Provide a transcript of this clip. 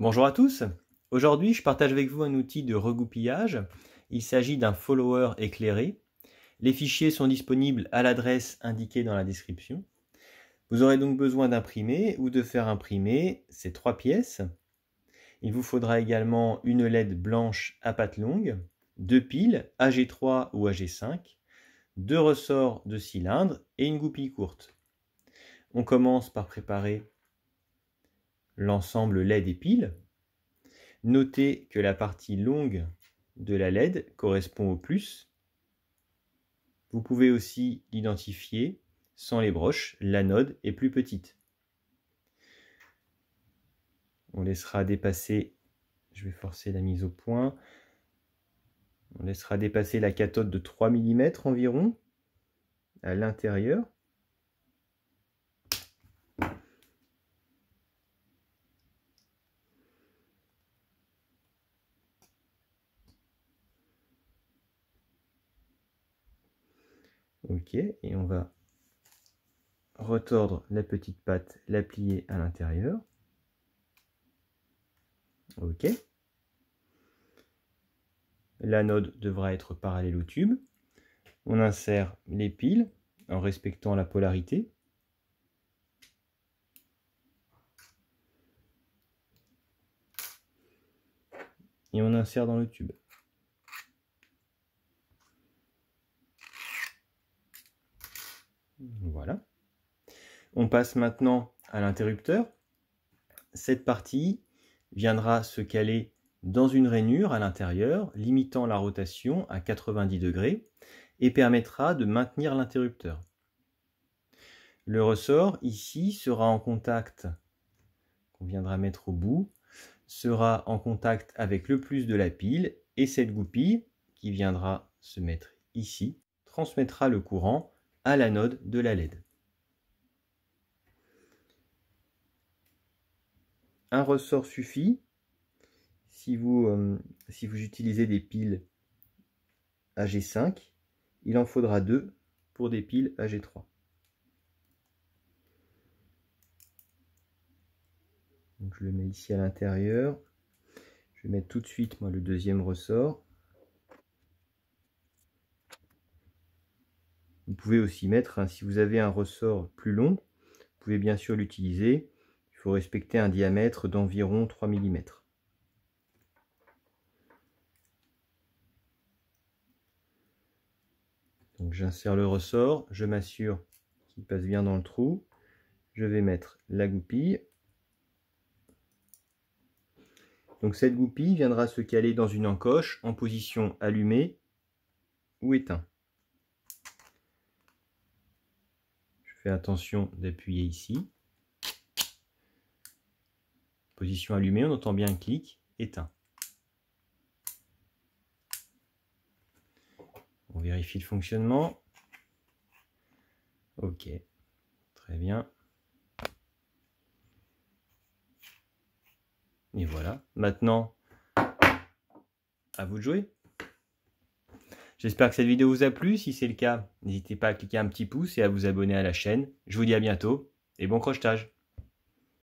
Bonjour à tous, aujourd'hui je partage avec vous un outil de regoupillage. Il s'agit d'un follower éclairé. Les fichiers sont disponibles à l'adresse indiquée dans la description. Vous aurez donc besoin d'imprimer ou de faire imprimer ces trois pièces. Il vous faudra également une LED blanche à patte longue, deux piles AG3 ou AG5, deux ressorts de cylindre et une goupille courte. On commence par préparer l'ensemble LED et pile. Notez que la partie longue de la LED correspond au plus. Vous pouvez aussi l'identifier sans les broches, l'anode est plus petite. On laissera dépasser, je vais forcer la mise au point, on laissera dépasser la cathode de 3 mm environ à l'intérieur Ok, et on va retordre la petite patte, la plier à l'intérieur. Ok. La devra être parallèle au tube. On insère les piles en respectant la polarité. Et on insère dans le tube. Voilà. On passe maintenant à l'interrupteur. Cette partie viendra se caler dans une rainure à l'intérieur, limitant la rotation à 90 degrés et permettra de maintenir l'interrupteur. Le ressort ici sera en contact, qu'on viendra mettre au bout, sera en contact avec le plus de la pile et cette goupille qui viendra se mettre ici transmettra le courant à l'anode de la LED. Un ressort suffit. Si vous, euh, si vous utilisez des piles AG5, il en faudra deux pour des piles AG3. je le mets ici à l'intérieur. Je vais mettre tout de suite moi, le deuxième ressort. Vous pouvez aussi mettre, hein, si vous avez un ressort plus long, vous pouvez bien sûr l'utiliser. Il faut respecter un diamètre d'environ 3 mm. j'insère le ressort, je m'assure qu'il passe bien dans le trou. Je vais mettre la goupille. Donc cette goupille viendra se caler dans une encoche en position allumée ou éteinte. fais attention d'appuyer ici. Position allumée, on entend bien un clic, éteint. On vérifie le fonctionnement. Ok, très bien. Et voilà, maintenant, à vous de jouer. J'espère que cette vidéo vous a plu. Si c'est le cas, n'hésitez pas à cliquer un petit pouce et à vous abonner à la chaîne. Je vous dis à bientôt et bon crochetage